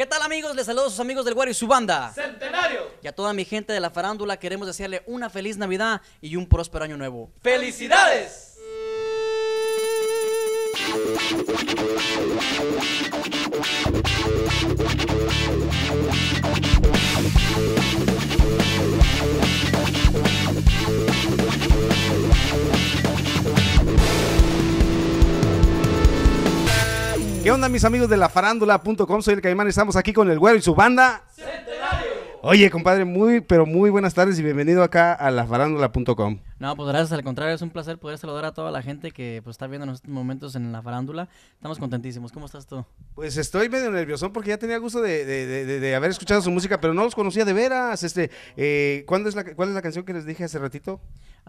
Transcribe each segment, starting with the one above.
¿Qué tal amigos? Les saludo a sus amigos del Guario y su banda. Centenario. Y a toda mi gente de la farándula queremos desearle una feliz Navidad y un próspero año nuevo. ¡Felicidades! onda, mis amigos de la Soy el Caimán, y estamos aquí con el güero y su banda. ¡Centenario! Oye, compadre, muy, pero muy buenas tardes y bienvenido acá a lafarándula.com. No, pues gracias, al contrario, es un placer poder saludar a toda la gente que pues, está viendo en estos momentos en la farándula. Estamos contentísimos. ¿Cómo estás tú? Pues estoy medio nervioso porque ya tenía gusto de, haber escuchado su música, pero no los conocía de veras. Este, eh, es la, ¿Cuál es la canción que les dije hace ratito?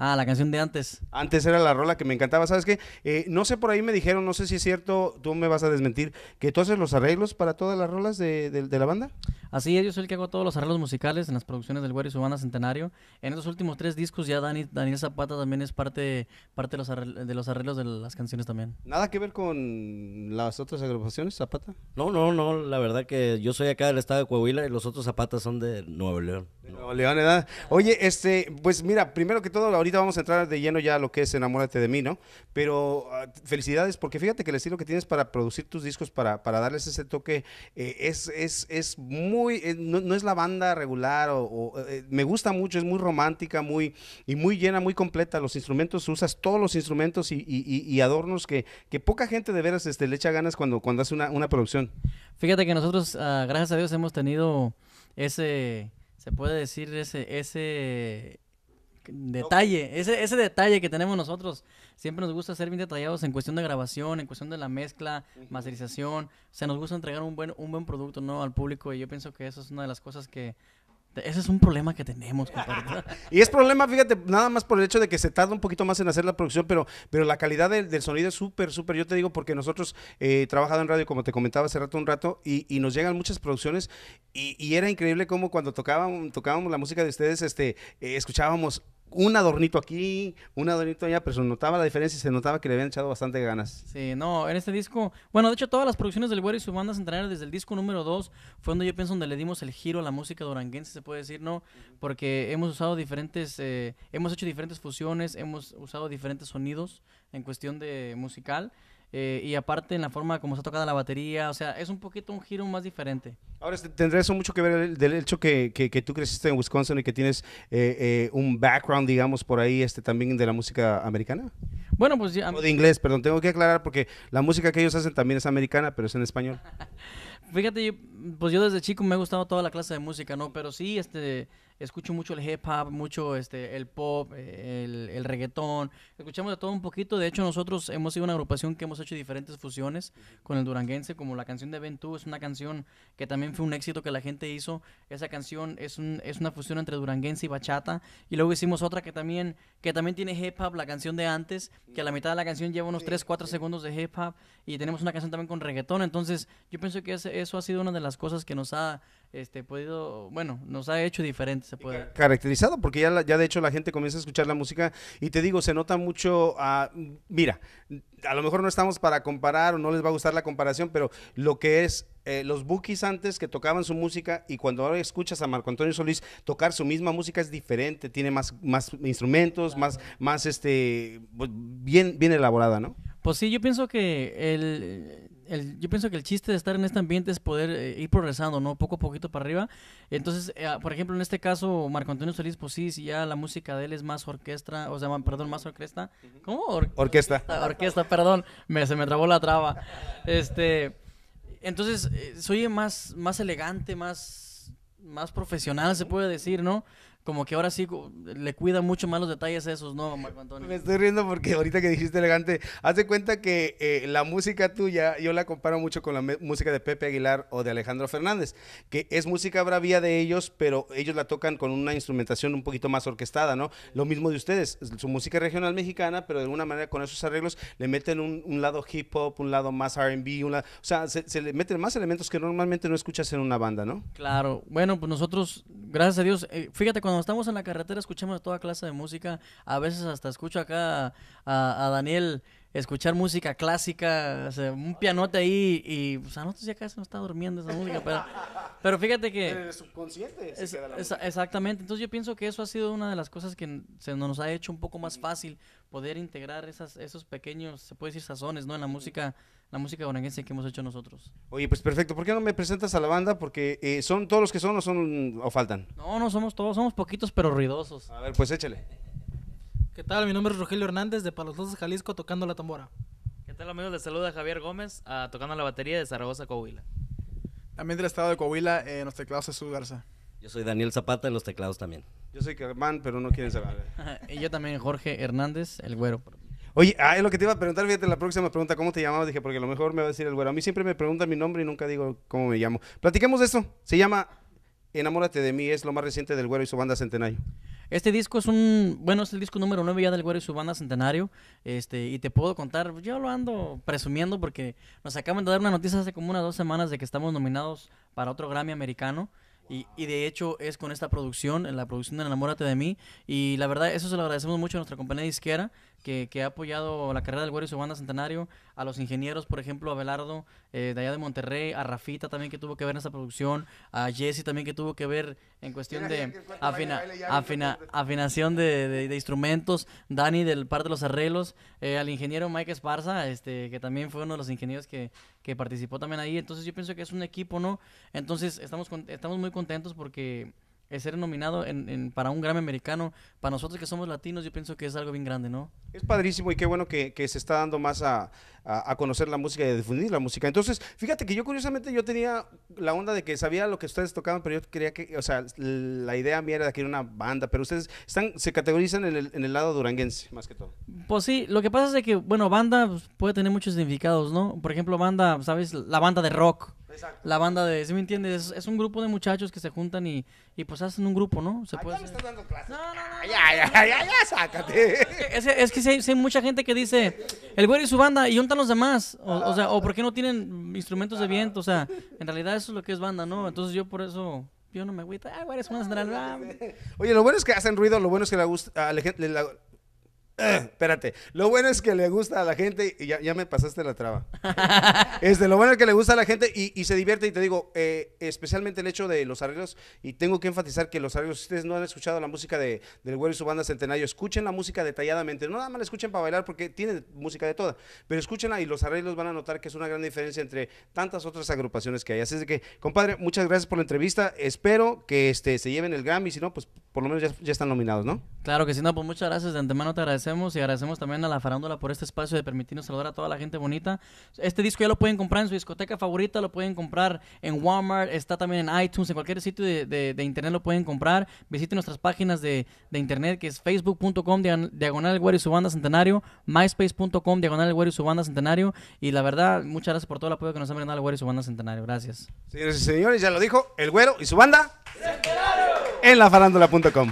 Ah, la canción de antes. Antes era la rola que me encantaba. ¿Sabes qué? Eh, no sé, por ahí me dijeron, no sé si es cierto, tú me vas a desmentir, que tú haces los arreglos para todas las rolas de, la banda. Así es, yo soy el que hago todos los arreglos musicales en las producciones del Güero y su banda Centenario. En estos últimos tres discos ya Dani, Daniel Zapata también es parte, parte de, los arreglos, de los arreglos de las canciones también. ¿Nada que ver con las otras agrupaciones, Zapata? No, no, no. La verdad que yo soy acá del estado de Coahuila y los otros Zapatas son de Nuevo León. Oye, este, pues mira, primero que todo, ahorita vamos a entrar de lleno ya a lo que es Enamórate de mí, ¿no? Pero ah, felicidades, porque fíjate que el estilo que tienes para producir tus discos, para, para darles ese toque, eh, es, es, es, muy, eh, no, es la banda regular, o, eh, me gusta mucho, es muy romántica, muy, y muy llena, muy completa. Los instrumentos, usas todos los instrumentos y, adornos que, que poca gente de veras este, le echa ganas cuando, cuando hace una, una producción. Fíjate que nosotros, ah, gracias a Dios, hemos tenido ese se puede decir ese, ese detalle, ese, ese detalle que tenemos nosotros. Siempre nos gusta ser bien detallados en cuestión de grabación, en cuestión de la mezcla, masterización. O sea, nos gusta entregar un buen, un buen producto ¿no? al público y yo pienso que eso es una de las cosas que ese es un problema que tenemos, y es problema, fíjate, nada más por el hecho de que se tarda un poquito más en hacer la producción, pero, pero la calidad del, sonido es súper, súper. Yo te digo, porque nosotros eh, he trabajado en radio, como te comentaba hace rato un rato, y, nos llegan muchas producciones, y, era increíble cómo cuando tocábamos, tocábamos la música de ustedes, este, eh, escuchábamos un adornito aquí, un adornito allá, pero se notaba la diferencia y se notaba que le habían echado bastante ganas. Sí, no, en este disco, bueno, de hecho todas las producciones del Güero y su banda centenaria desde el disco número 2 fue donde yo pienso donde le dimos el giro a la música duranguense, se puede decir, ¿no? Porque hemos usado diferentes, eh, hemos hecho diferentes fusiones, hemos usado diferentes sonidos en cuestión de musical. Eh, y aparte en la forma como está tocada la batería, o sea, es un poquito un giro más diferente. Ahora, este, ¿tendrá eso mucho que ver del hecho que, que, tú creciste en Wisconsin y que tienes eh, eh, un background, digamos, por ahí este, también de la música americana? Bueno, pues O de inglés, perdón, tengo que aclarar porque la música que ellos hacen también es americana, pero es en español. Fíjate, pues yo desde chico me ha gustado toda la clase de música, ¿no? Pero sí, este, escucho mucho el hip hop, mucho este, el pop, el, reggaetón, escuchamos de todo un poquito, de hecho nosotros hemos sido una agrupación que hemos hecho diferentes fusiones con el duranguense, como la canción de Ventú, es una canción que también fue un éxito que la gente hizo, esa canción es, un, es una fusión entre duranguense y bachata, y luego hicimos otra que también, que también tiene hip hop, la canción de antes, que a la mitad de la canción lleva unos 3, 4 segundos de hip hop, y tenemos una canción también con reggaetón, entonces yo pienso que eso ha sido una de las cosas que nos ha este, podido, bueno, nos ha hecho diferentes. Caracterizado, porque ya, ya de hecho la gente comienza a escuchar la música y te digo, se nota mucho, a ah, mira, a lo mejor no estamos para comparar o no les va a gustar la comparación, pero lo que es eh, los bookies antes que tocaban su música y cuando ahora escuchas a Marco Antonio Solís tocar su misma música es diferente, tiene más, más instrumentos, más, más este, bien, bien elaborada, ¿no? Pues sí, yo pienso que el yo pienso que el chiste de estar en este ambiente es poder eh, ir progresando, ¿no? Poco a poquito para arriba. Entonces, eh, ah, por ejemplo, en este caso, Marco Antonio Solís, pues sí, sí, ya la música de él es más orquesta, o sea, perdón, más orquesta. ¿Cómo? orquesta. Ah, orquesta. perdón, se me trabó la traba. Este, entonces, eh, soy más, más elegante, más, más profesional, se puede decir, ¿no? como que ahora sí le cuidan mucho más los detalles esos, ¿no, Marco Antonio? Me estoy riendo porque ahorita que dijiste elegante, haz de cuenta que eh, la música tuya, yo la comparo mucho con la música de Pepe Aguilar o de Alejandro Fernández, que es música bravía de ellos, pero ellos la tocan con una instrumentación un poquito más orquestada, ¿no? Lo mismo de ustedes, su música regional mexicana, pero de alguna manera con esos arreglos le meten un, lado hip hop, un lado más RB, o sea, se, le meten más elementos que normalmente no escuchas en una banda, ¿no? Claro, bueno, pues nosotros gracias a Dios. Eh, fíjate, cuando estamos en la carretera escuchamos toda clase de música. A veces hasta escucho acá a Daniel escuchar música clásica, un pianote ahí y, o pues, sea, ah, no pues, ya casi acá está durmiendo esa música, pero, pero fíjate que... En subconsciente Exactamente, entonces yo pienso que eso ha sido una de las cosas que se nos ha hecho un poco más fácil poder integrar esas, esos pequeños, se puede decir, sazones, ¿no? En la música la música que hemos hecho nosotros. Oye, pues perfecto. ¿Por qué no me presentas a la banda? Porque eh, son todos los que son son o faltan. No, no somos todos, somos poquitos pero ruidosos. A ver, pues échale. ¿Qué tal? Mi nombre es Rogelio Hernández de Palos de Jalisco, tocando la tambora. ¿Qué tal amigos? Les saluda Javier Gómez, ah, tocando la batería de Zaragoza, Coahuila. También del estado de Coahuila, eh, en los teclados su Garza. Yo soy Daniel Zapata en los teclados también. Yo soy Germán, pero no quieren saber. y yo también Jorge Hernández, el güero. Oye, ah, es lo que te iba a preguntar, fíjate, la próxima pregunta, ¿cómo te llamabas? Dije, porque a lo mejor me va a decir el güero. A mí siempre me preguntan mi nombre y nunca digo cómo me llamo. Platiquemos de esto. Se llama Enamórate de mí, es lo más reciente del güero y su banda Centenario. Este disco es un, bueno, es el disco número 9 ya del Güero y su banda Centenario. Este, y te puedo contar, pues, yo lo ando presumiendo porque nos acaban de dar una noticia hace como unas dos semanas de que estamos nominados para otro Grammy americano. Y, de hecho es con esta producción, en la producción de Enamórate de mí. Y la verdad, eso se lo agradecemos mucho a nuestra compañía disquera, que, que ha apoyado la carrera del Güero y su banda Centenario, a los ingenieros, por ejemplo, a Belardo, eh, de allá de Monterrey, a Rafita también que tuvo que ver en esta producción, a Jesse también que tuvo que ver en cuestión de afina, afinación de, de, instrumentos, Dani del par de los arreglos, eh, al ingeniero Mike Esparza, este, que también fue uno de los ingenieros que, que participó también ahí. Entonces yo pienso que es un equipo, ¿no? Entonces estamos, estamos muy contentos contentos porque el ser nominado para un Grammy americano, para nosotros que somos latinos, yo pienso que es algo bien grande, ¿no? Es padrísimo y qué bueno que se está dando más a, a, conocer la música y a difundir la música. Entonces, fíjate que yo curiosamente yo tenía la onda de que sabía lo que ustedes tocaban, pero yo quería que, o sea, la idea mía era que era una banda, pero ustedes están, se categorizan en el, en el lado duranguense, más que todo. Pues sí, lo que pasa es de que, bueno, banda pues, puede tener muchos significados, ¿no? Por ejemplo, banda, ¿sabes? La banda de rock. Exacto. La banda de, ¿sí me entiendes? Es, un grupo de muchachos que se juntan y, y pues hacen un grupo, ¿no? Se puede No, no, no, ya, ya, ya, ya, sácate. Es, que si hay, mucha gente que dice, el güero y su banda, y un a los demás? O, sea, ¿o ah. por qué no tienen instrumentos de viento? O sea, en realidad eso es lo que es banda, ¿no? Entonces yo por eso... Yo no me agüito. Ah, es una Oye, lo bueno es que hacen ruido, lo bueno es que le gusta, eh, espérate. Lo bueno es que le gusta a la gente. Y ya, me pasaste la traba. Este, lo bueno es que le gusta a la gente y, se divierte. Y te digo, eh, especialmente el hecho de los arreglos. Y tengo que enfatizar que los arreglos, si ustedes no han escuchado la música de, del güero y su banda Centenario, escuchen la música detalladamente. No nada más la escuchen para bailar porque tiene música de toda. Pero escúchenla y los arreglos van a notar que es una gran diferencia entre tantas otras agrupaciones que hay. Así es que, compadre, muchas gracias por la entrevista. Espero que este, se lleven el Grammy. Si no, pues por lo menos ya, están nominados, ¿no? Claro que sí, no, pues muchas gracias. De antemano te agradecemos y agradecemos también a la farándula por este espacio de permitirnos saludar a toda la gente bonita. Este disco ya lo pueden comprar en su discoteca favorita, lo pueden comprar en Walmart, está también en iTunes, en cualquier sitio de, internet lo pueden comprar. Visiten nuestras páginas de, internet que es facebook.com diagonal y su banda centenario, myspace.com diagonal el y su banda centenario. Y la verdad, muchas gracias por todo el apoyo que nos han brindado el güero y su banda centenario. Gracias. Señores y señores, ya lo dijo, el güero y su banda en lafarándola.com